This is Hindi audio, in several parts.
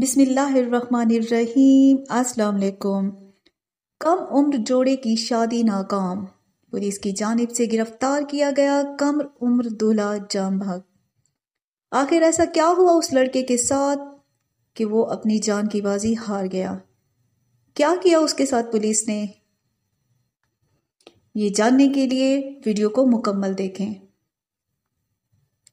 बिसमीम अस्सलाम कम उम्र जोड़े की शादी नाकाम पुलिस की जानब से गिरफ्तार किया गया कम उम्र दूल्हा जाम भाग आखिर ऐसा क्या हुआ उस लड़के के साथ कि वो अपनी जान की बाजी हार गया क्या किया उसके साथ पुलिस ने ये जानने के लिए वीडियो को मुकम्मल देखें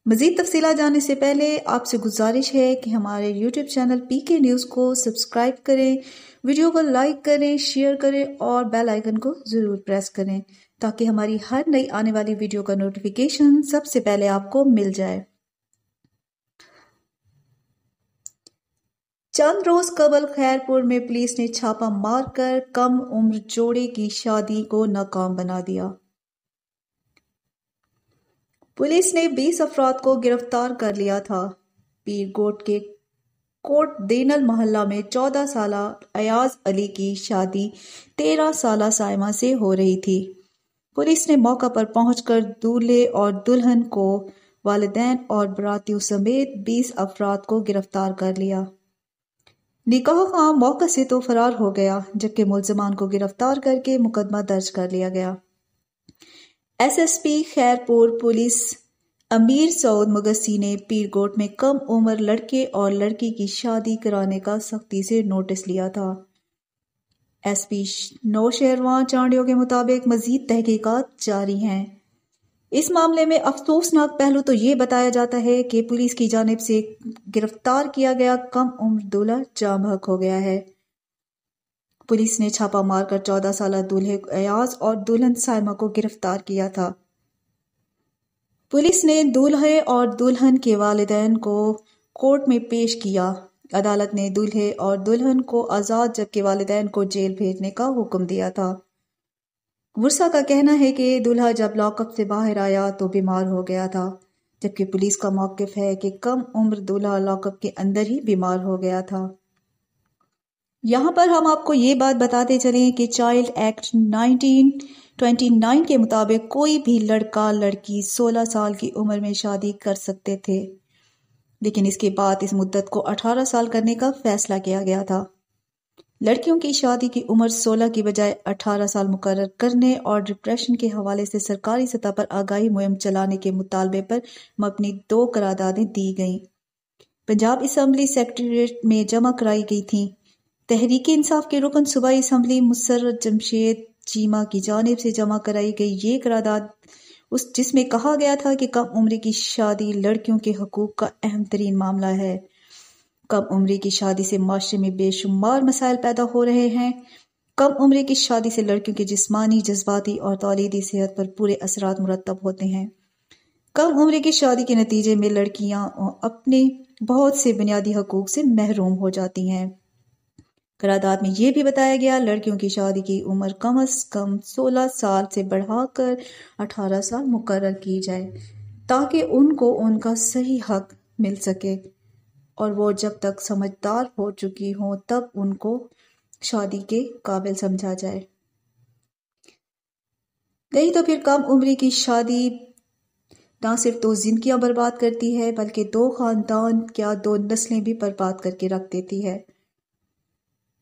मज़ीद तफसी जाने से पहले आपसे गुजारिश है कि हमारे YouTube channel P K news को सब्सक्राइब करें वीडियो को लाइक करें शेयर करें और बेल आइकन को ज़रूर प्रेस करें ताकि हमारी हर नई आने वाली वीडियो का नोटिफिकेशन सबसे पहले आपको मिल जाए चंद रोज कबल खैरपुर में पुलिस ने छापा मारकर कम उम्र जोड़े की शादी को नाकाम बना दिया पुलिस ने 20 अफराद को गिरफ्तार कर लिया था पीरकोट के कोट देनल मोहल्ला में 14 साल अयाज अली की शादी 13 साल साइमा से हो रही थी पुलिस ने मौका पर पहुंचकर दूल्हे और दुल्हन को वालदेन और बरातियों समेत 20 अफराद को गिरफ्तार कर लिया निकाह खां मौके से तो फरार हो गया जबकि मुलजमान को गिरफ्तार करके मुकदमा दर्ज कर लिया गया एसएसपी खैरपुर पुलिस अमीर सऊद मुगसी ने पीरकोट में कम उम्र लड़के और लड़की की शादी कराने का सख्ती से नोटिस लिया था एसपी नौशेरवां चांडियों के मुताबिक मजीद तहकीकात जारी हैं इस मामले में अफसोसनाक पहलू तो ये बताया जाता है कि पुलिस की जानब से गिरफ्तार किया गया कम उम्र दूल्हा हक हो गया है पुलिस ने छापा मारकर चौदह साल दूल्हे अयाज और दुल्हन साइमा को गिरफ्तार किया था पुलिस ने दूल्हे और दुल्हन के वालदेन को कोर्ट में पेश किया अदालत ने दूल्हे और दुल्हन को आज़ाद जबकि वालदेन को जेल भेजने का हुक्म दिया था वर्षा का कहना है कि दूल्हा जब लॉकअप से बाहर आया तो बीमार हो गया था जबकि पुलिस का मौकफ है कि कम उम्र दूल्हा लॉकअप के अंदर ही बीमार हो गया था यहाँ पर हम आपको ये बात बताते चलें कि चाइल्ड एक्ट 1929 के मुताबिक कोई भी लड़का लड़की 16 साल की उम्र में शादी कर सकते थे लेकिन इसके बाद इस मुद्दत को 18 साल करने का फैसला किया गया था लड़कियों की शादी की उम्र 16 की बजाय 18 साल मुकर करने और डिप्रेशन के हवाले से सरकारी सतह पर आगाही मुहिम चलाने के मुतालबे पर मबनी दो करारदादें दी गईं पंजाब असम्बली सेक्रेटरीट में जमा कराई गई थीं तहरीक इंसाफ के रुकन सूबाई इसम्बली मुसरत जमशेद चीमा की जानब से जमा कराई गई ये करारदाद उस जिसमें कहा गया था कि कम उम्र की शादी लड़कियों के हकूक का अहम तरीन मामला है कम उम्र की शादी से माशरे में बेशुमार मसाइल पैदा हो रहे हैं कम उम्र की शादी से लड़कियों के जिस्मानी जज्बाती और तोलीदी सेहत पर पूरे असरात मुरतब होते हैं कम उम्र की शादी के नतीजे में लड़कियां अपने बहुत से बुनियादी हकूक से महरूम हो जाती हैं करारदाद में यह भी बताया गया लड़कियों की शादी की उम्र कम अज कम 16 साल से बढ़ाकर 18 साल मुकर की जाए ताकि उनको उनका सही हक मिल सके और वो जब तक समझदार हो चुकी हों तब उनको शादी के काबिल समझा जाए गई तो फिर कम उम्री की शादी ना सिर्फ दो जिंदगियां बर्बाद करती है बल्कि दो खानदान क्या दो नस्लें भी बर्बाद करके रख देती है